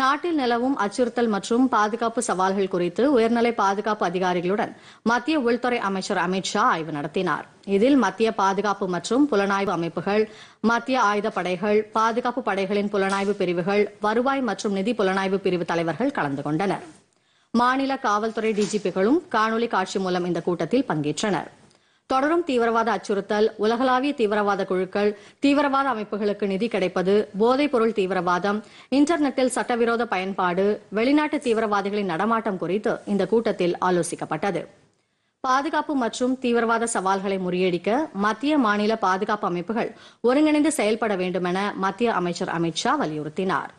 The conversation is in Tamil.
நாட்டில் நிலவும் அச்சுறுத்தல் மற்றும் பாதுகாப்பு சவால்கள் குறித்து உயர்நிலை பாதுகாப்பு அதிகாரிகளுடன் மத்திய உள்துறை அமைச்சர் அமித்ஷா ஆய்வு நடத்தினார் இதில் மத்திய பாதுகாப்பு மற்றும் புலனாய்வு அமைப்புகள் மத்திய ஆயுத படைகள் பாதுகாப்பு படைகளின் புலனாய்வு பிரிவுகள் வருவாய் மற்றும் நிதி புலனாய்வு பிரிவு தலைவர்கள் கலந்து கொண்டனர் மாநில காவல்துறை டிஜிபிகளும் காணொலி காட்சி மூலம் இந்த கூட்டத்தில் பங்கேற்றனா் தொடரும் தீவிரவாத அச்சுறுத்தல் உலகளாவிய தீவிரவாத குழுக்கள் தீவிரவாத அமைப்புகளுக்கு நிதி கிடைப்பது போதைப் பொருள் தீவிரவாதம் இன்டர்நெட்டில் சட்டவிரோத பயன்பாடு வெளிநாட்டு தீவிரவாதிகளின் நடமாட்டம் குறித்து இந்த கூட்டத்தில் ஆலோசிக்கப்பட்டது பாதுகாப்பு மற்றும் தீவிரவாத சவால்களை முறியடிக்க மத்திய மாநில பாதுகாப்பு அமைப்புகள் ஒருங்கிணைந்து செயல்பட வேண்டும் என மத்திய அமைச்சர் அமித் ஷா வலியுறுத்தினாா்